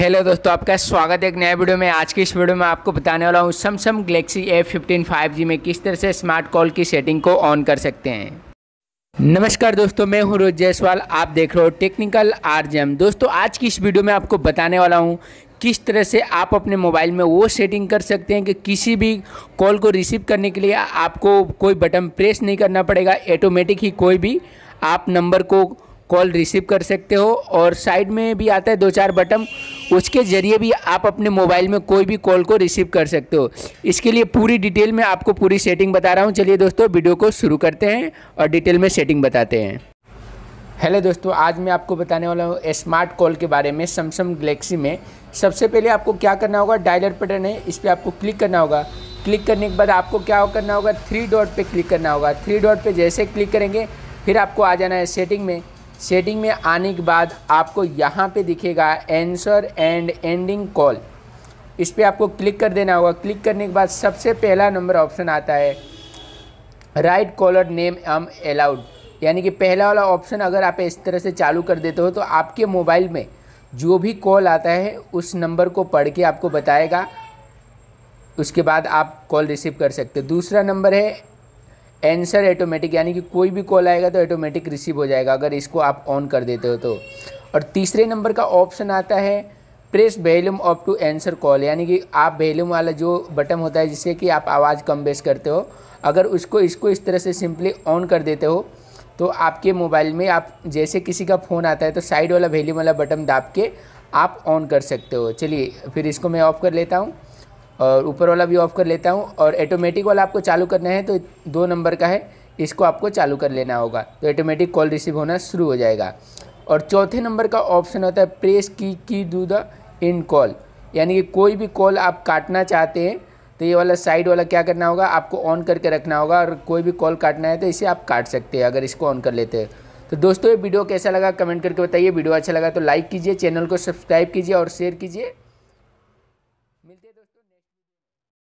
hello दोस्तों आपका स्वागत है एक नया वीडियो में आज की इस वीडियो में आपको बताने वाला हूँ Samsung Galaxy A fifteen five G में किस तरह से स्मार्ट कॉल की सेटिंग को ऑन कर सकते हैं नमस्कार दोस्तों मैं हूं रोज जायसवाल आप देख रहे हो टेक्निकल आरजेम दोस्तों आज की इस वीडियो में आपको बताने वाला हूँ किस तरह से आप अपने मोबाइल में वो सेटिंग कर सकते हैं कि किसी भी कॉल को रिसीव करने के लिए आपको कोई बटन प्रेस नहीं करना पड़ेगा ऑटोमेटिक ही कोई भी आप नंबर को कॉल रिसीव कर सकते हो और साइड में भी आता है दो चार बटन उसके ज़रिए भी आप अपने मोबाइल में कोई भी कॉल को रिसीव कर सकते हो इसके लिए पूरी डिटेल में आपको पूरी सेटिंग बता रहा हूँ चलिए दोस्तों वीडियो को शुरू करते हैं और डिटेल में सेटिंग बताते हैं हेलो दोस्तों आज मैं आपको बताने वाला हूँ स्मार्ट कॉल के बारे में सैमसंग गलेक्सी में सबसे पहले आपको क्या करना होगा डायलर बटन है इस पर आपको क्लिक करना होगा क्लिक करने के बाद आपको क्या करना होगा थ्री डॉट पे क्लिक करना होगा थ्री डॉट पे जैसे क्लिक करेंगे फिर आपको आ जाना है सेटिंग में सेटिंग में आने के बाद आपको यहाँ पे दिखेगा एंसर एंड एंडिंग कॉल इस पर आपको क्लिक कर देना होगा क्लिक करने के बाद सबसे पहला नंबर ऑप्शन आता है राइट कॉलर नेम एम अलाउड यानी कि पहला वाला ऑप्शन अगर आप इस तरह से चालू कर देते हो तो आपके मोबाइल में जो भी कॉल आता है उस नंबर को पढ़ के आपको बताएगा उसके बाद आप कॉल रिसीव कर सकते हो दूसरा नंबर है एंसर ऑटोमेटिक यानी कि कोई भी कॉल आएगा तो ऑटोमेटिक रिसीव हो जाएगा अगर इसको आप ऑन कर देते हो तो और तीसरे नंबर का ऑप्शन आता है press volume up to answer call यानी कि आप वैल्यूम वाला जो बटन होता है जिससे कि आप आवाज़ कम बेस करते हो अगर उसको इसको इस तरह से सिंपली ऑन कर देते हो तो आपके मोबाइल में आप जैसे किसी का फ़ोन आता है तो साइड वाला वैल्यूम वाला बटन दाब के आप ऑन कर सकते हो चलिए फिर इसको मैं ऑफ कर लेता हूँ और ऊपर वाला भी ऑफ़ कर लेता हूँ और ऑटोमेटिक वाला आपको चालू करना है तो दो नंबर का है इसको आपको चालू कर लेना होगा तो ऑटोमेटिक कॉल रिसीव होना शुरू हो जाएगा और चौथे नंबर का ऑप्शन होता है प्रेस की की डू द इन कॉल यानी कि कोई भी कॉल आप काटना चाहते हैं तो ये वाला साइड वाला क्या करना होगा आपको ऑन करके रखना होगा और कोई भी कॉल काटना है तो इसे आप काट सकते हैं अगर इसको ऑन कर लेते हैं तो दोस्तों ये वीडियो कैसा लगा कमेंट करके बताइए वीडियो अच्छा लगा तो लाइक कीजिए चैनल को सब्सक्राइब कीजिए और शेयर कीजिए